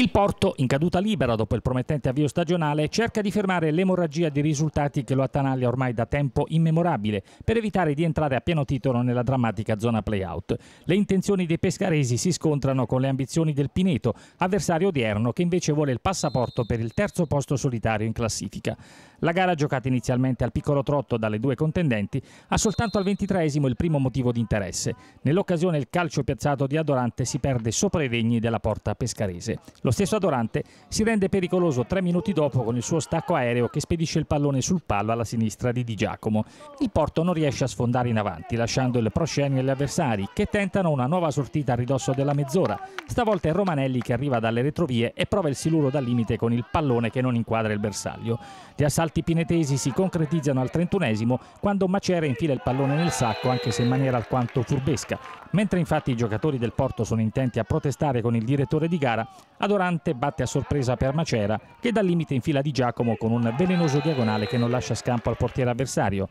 Il Porto, in caduta libera dopo il promettente avvio stagionale, cerca di fermare l'emorragia di risultati che lo attanaglia ormai da tempo immemorabile per evitare di entrare a pieno titolo nella drammatica zona play-out. Le intenzioni dei pescaresi si scontrano con le ambizioni del Pineto, avversario odierno che invece vuole il passaporto per il terzo posto solitario in classifica. La gara giocata inizialmente al piccolo trotto dalle due contendenti ha soltanto al ventitreesimo il primo motivo di interesse. Nell'occasione il calcio piazzato di Adorante si perde sopra i regni della porta pescarese. Lo lo stesso Adorante si rende pericoloso tre minuti dopo con il suo stacco aereo che spedisce il pallone sul palo alla sinistra di Di Giacomo. Il Porto non riesce a sfondare in avanti, lasciando il proscenio agli avversari che tentano una nuova sortita a ridosso della mezz'ora. Stavolta è Romanelli che arriva dalle retrovie e prova il siluro dal limite con il pallone che non inquadra il bersaglio. Gli assalti pinetesi si concretizzano al 31 quando Macera infila il pallone nel sacco anche se in maniera alquanto furbesca. Mentre infatti i giocatori del Porto sono intenti a protestare con il direttore di gara, Adorante Ristorante batte a sorpresa per Macera che dal limite infila Di Giacomo con un velenoso diagonale che non lascia scampo al portiere avversario.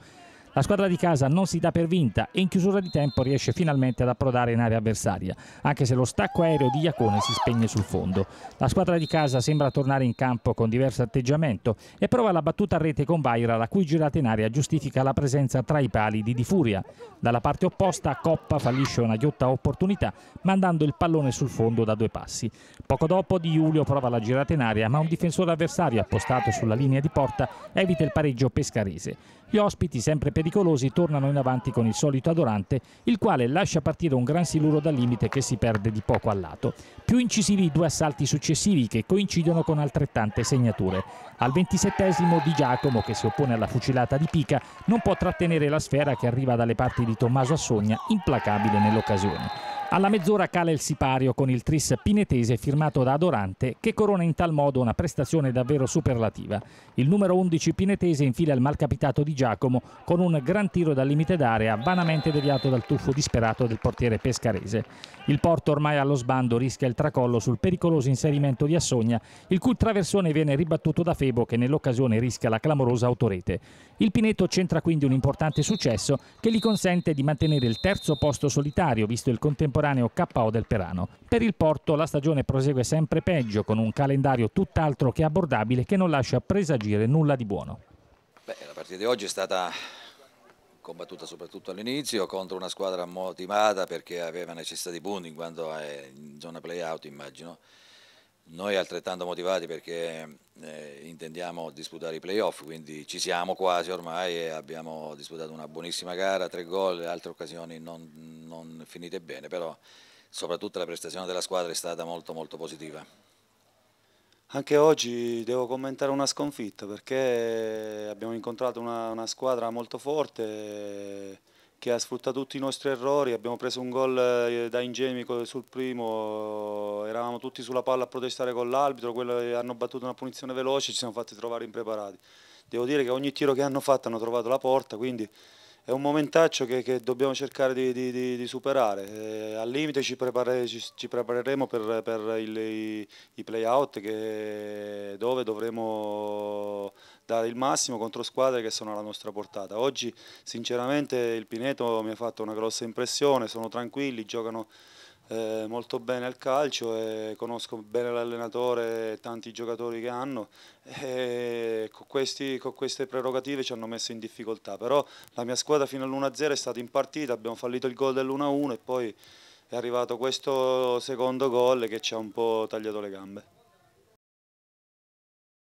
La squadra di casa non si dà per vinta e in chiusura di tempo riesce finalmente ad approdare in area avversaria, anche se lo stacco aereo di Iacone si spegne sul fondo. La squadra di casa sembra tornare in campo con diverso atteggiamento e prova la battuta a rete con Vaira, la cui girata in aria giustifica la presenza tra i pali di Di Furia. Dalla parte opposta Coppa fallisce una ghiotta opportunità mandando il pallone sul fondo da due passi. Poco dopo Di Giulio prova la girata in aria, ma un difensore avversario appostato sulla linea di porta evita il pareggio pescarese. Gli ospiti sempre per pericolosi tornano in avanti con il solito Adorante, il quale lascia partire un gran siluro dal limite che si perde di poco al lato. Più incisivi i due assalti successivi che coincidono con altrettante segnature. Al ventisettesimo Di Giacomo, che si oppone alla fucilata di Pica, non può trattenere la sfera che arriva dalle parti di Tommaso Assogna, implacabile nell'occasione. Alla mezz'ora cala il sipario con il tris pinetese firmato da Adorante che corona in tal modo una prestazione davvero superlativa. Il numero 11 pinetese infila il malcapitato di Giacomo con un gran tiro dal limite d'area vanamente deviato dal tuffo disperato del portiere pescarese. Il Porto ormai allo sbando rischia il tracollo sul pericoloso inserimento di Assogna il cui traversone viene ribattuto da Febo che nell'occasione rischia la clamorosa autorete. Il Pineto centra quindi un importante successo che gli consente di mantenere il terzo posto solitario visto il contemporaneo temporaneo KO del Perano. Per il Porto la stagione prosegue sempre peggio, con un calendario tutt'altro che abbordabile che non lascia presagire nulla di buono. Beh, la partita di oggi è stata combattuta soprattutto all'inizio contro una squadra motivata perché aveva necessità di punti quando è in zona play-out immagino. Noi altrettanto motivati perché eh, intendiamo disputare i playoff, quindi ci siamo quasi ormai e abbiamo disputato una buonissima gara, tre gol, e altre occasioni non, non finite bene, però soprattutto la prestazione della squadra è stata molto molto positiva. Anche oggi devo commentare una sconfitta perché abbiamo incontrato una, una squadra molto forte che ha sfruttato tutti i nostri errori, abbiamo preso un gol eh, da ingenui sul primo, eravamo tutti sulla palla a protestare con l'arbitro, eh, hanno battuto una punizione veloce, e ci siamo fatti trovare impreparati. Devo dire che ogni tiro che hanno fatto hanno trovato la porta, quindi è un momentaccio che, che dobbiamo cercare di, di, di, di superare. Eh, al limite ci, prepare, ci, ci prepareremo per, per il, i, i play-out dove dovremo dare il massimo contro squadre che sono alla nostra portata. Oggi sinceramente il Pineto mi ha fatto una grossa impressione, sono tranquilli, giocano eh, molto bene al calcio e conosco bene l'allenatore e tanti giocatori che hanno e eh, con, questi, con, queste prerogative ci hanno messo in difficoltà, però la mia squadra fino all'1-0 è stata in partita, abbiamo fallito il gol dell'1-1 e poi è arrivato questo secondo gol che ci ha un po' tagliato le gambe.